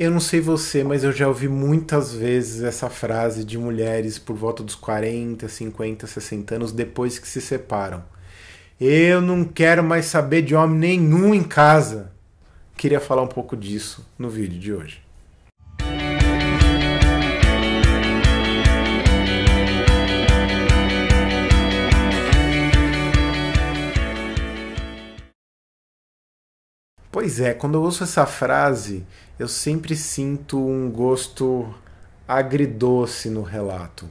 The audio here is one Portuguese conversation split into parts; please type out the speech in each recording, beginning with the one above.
Eu não sei você, mas eu já ouvi muitas vezes essa frase de mulheres por volta dos 40, 50, 60 anos depois que se separam. Eu não quero mais saber de homem nenhum em casa. Queria falar um pouco disso no vídeo de hoje. Pois é, quando eu ouço essa frase, eu sempre sinto um gosto agridoce no relato.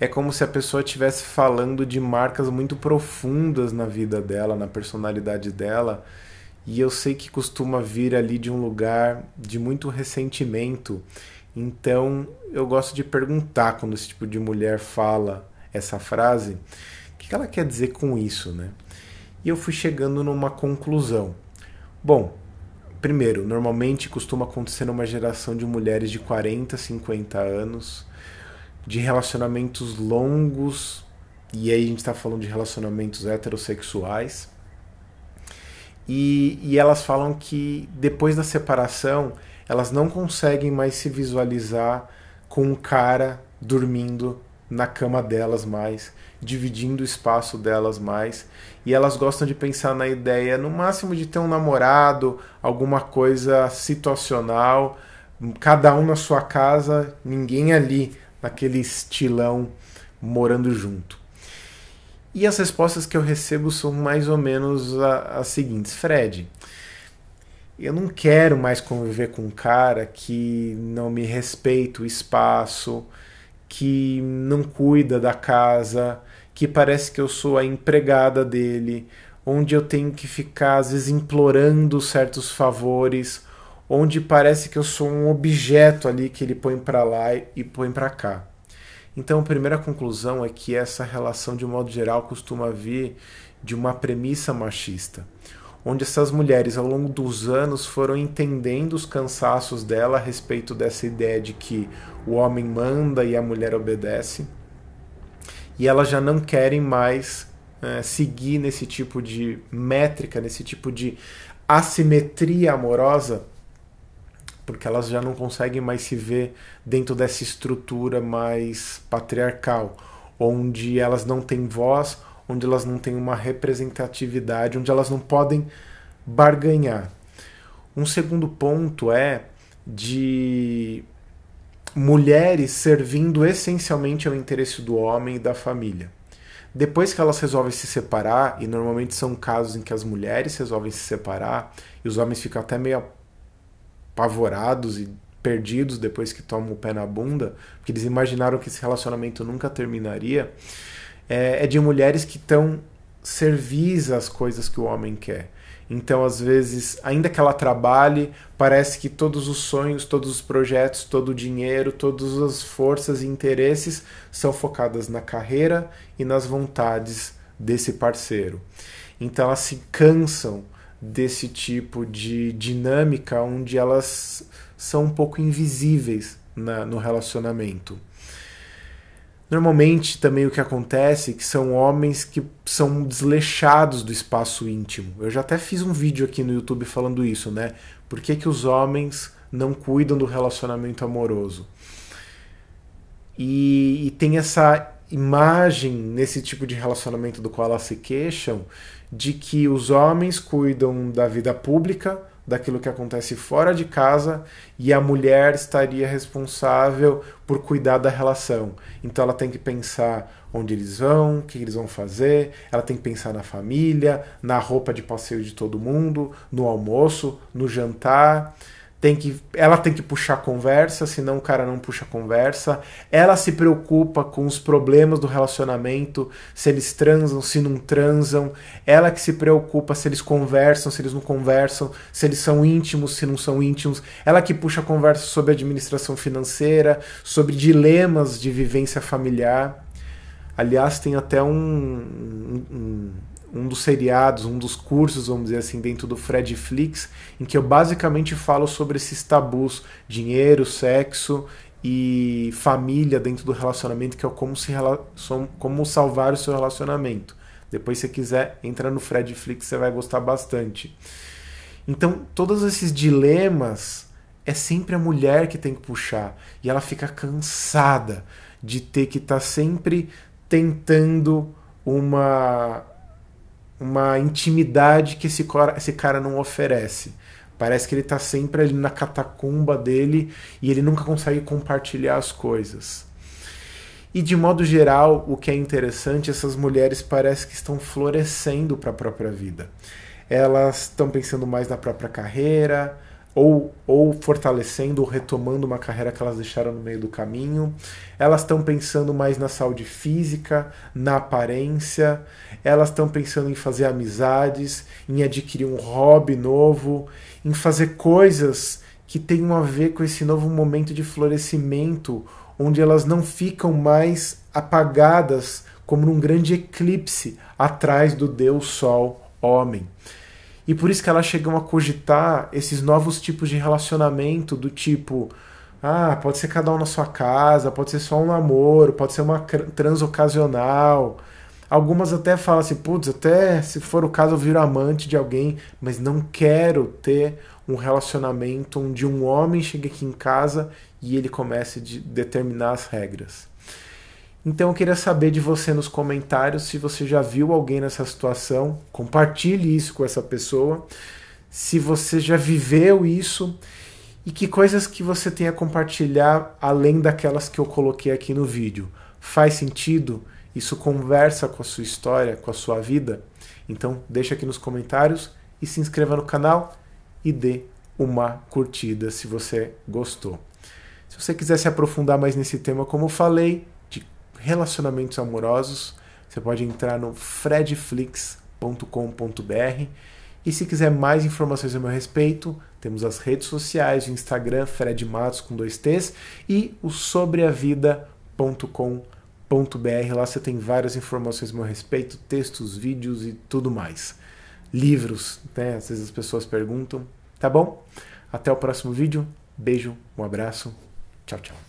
É como se a pessoa estivesse falando de marcas muito profundas na vida dela, na personalidade dela, e eu sei que costuma vir ali de um lugar de muito ressentimento. Então, eu gosto de perguntar quando esse tipo de mulher fala essa frase, o que ela quer dizer com isso, né? E eu fui chegando numa conclusão. Bom, Primeiro, normalmente costuma acontecer numa geração de mulheres de 40, 50 anos, de relacionamentos longos, e aí a gente está falando de relacionamentos heterossexuais. E, e, elas falam que depois da separação elas não conseguem mais se visualizar com um cara dormindo na cama delas mais, dividindo o espaço delas mais. E elas gostam de pensar na ideia, no máximo, de ter um namorado, alguma coisa situacional, cada um na sua casa, ninguém ali, naquele estilão, morando junto. E as respostas que eu recebo são mais ou menos as seguintes: Fred, eu não quero mais conviver com um cara que não me respeita o espaço que não cuida da casa, que parece que eu sou a empregada dele, onde eu tenho que ficar às vezes implorando certos favores, onde parece que eu sou um objeto ali que ele põe para lá e põe para cá. Então, a primeira conclusão é que essa relação, de modo geral, costuma vir de uma premissa machista onde essas mulheres, ao longo dos anos, foram entendendo os cansaços dela a respeito dessa ideia de que o homem manda e a mulher obedece, e elas já não querem mais é, seguir nesse tipo de métrica, nesse tipo de assimetria amorosa, porque elas já não conseguem mais se ver dentro dessa estrutura mais patriarcal, onde elas não têm voz, onde elas não têm uma representatividade, onde elas não podem barganhar. Um segundo ponto é de mulheres servindo essencialmente ao interesse do homem e da família. Depois que elas resolvem se separar, e normalmente são casos em que as mulheres resolvem se separar e os homens ficam até meio apavorados e perdidos depois que tomam o pé na bunda, porque eles imaginaram que esse relacionamento nunca terminaria é, é de mulheres que estão servis às coisas que o homem quer. Então, às vezes, ainda que ela trabalhe, parece que todos os sonhos, todos os projetos, todo o dinheiro, todas as forças e interesses são focadas na carreira e nas vontades desse parceiro. Então, elas se cansam desse tipo de dinâmica onde elas são um pouco invisíveis na, no relacionamento. Normalmente também o que acontece é que são homens que são deslechados do espaço íntimo. Eu já até fiz um vídeo aqui no YouTube falando isso, né? Por que, que os homens não cuidam do relacionamento amoroso? E, e tem essa imagem nesse tipo de relacionamento do qual elas se queixam de que os homens cuidam da vida pública, daquilo que acontece fora de casa e a mulher estaria responsável por cuidar da relação. Então ela tem que pensar onde eles vão, o que eles vão fazer, ela tem que pensar na família, na roupa de passeio de todo mundo, no almoço, no jantar tem que, ela tem que puxar conversa, senão o cara não puxa conversa. Ela se preocupa com os problemas do relacionamento, se eles transam, se não transam. Ela que se preocupa se eles conversam, se eles não conversam, se eles são íntimos, se não são íntimos. Ela que puxa conversa sobre administração financeira, sobre dilemas de vivência familiar. Aliás, tem até um, um, um dos seriados, um dos cursos, vamos dizer assim, dentro do Fred Flix, em que eu basicamente falo sobre esses tabus, dinheiro, sexo e família dentro do relacionamento, que é como, se rela como salvar o seu relacionamento. Depois, se quiser, entra no Fred Flix, você vai gostar bastante. Então, todos esses dilemas é sempre a mulher que tem que puxar e ela fica cansada de ter que estar tá sempre tentando uma uma intimidade que esse, cara, esse cara não oferece. Parece que ele está sempre ali na catacumba dele e ele nunca consegue compartilhar as coisas. E de modo geral, o que é interessante, essas mulheres parece que estão florescendo para a própria vida. Elas estão pensando mais na própria carreira, ou, ou fortalecendo ou retomando uma carreira que elas deixaram no meio do caminho. Elas estão pensando mais na saúde física, na aparência, elas estão pensando em fazer amizades, em adquirir um hobby novo, em fazer coisas que tenham a ver com esse novo momento de florescimento, onde elas não ficam mais apagadas como num grande eclipse atrás do Deus Sol homem. E por isso que elas chegam a cogitar esses novos tipos de relacionamento do tipo, ah, pode ser cada um na sua casa, pode ser só um namoro, pode ser uma trans ocasional. Algumas até falam assim, putz, até se for o caso eu viro amante de alguém, mas não quero ter um relacionamento onde um homem chega aqui em casa e ele comece a determinar as regras. Então eu queria saber de você nos comentários se você já viu alguém nessa situação, compartilhe isso com essa pessoa, se você já viveu isso e que coisas que você tem a compartilhar além daquelas que eu coloquei aqui no vídeo. Faz sentido? Isso conversa com a sua história, com a sua vida? Então deixa aqui nos comentários e se inscreva no canal e dê uma curtida se você gostou. Se você quiser se aprofundar mais nesse tema, como eu falei, relacionamentos amorosos, você pode entrar no fredflix.com.br. E se quiser mais informações a meu respeito, temos as redes sociais, o Instagram, Fred Matos com dois T's e o sobreavida.com.br. Lá você tem várias informações a meu respeito, textos, vídeos e tudo mais. Livros, né? Às vezes as pessoas perguntam. Tá bom? Até o próximo vídeo. Beijo, um abraço. Tchau, tchau.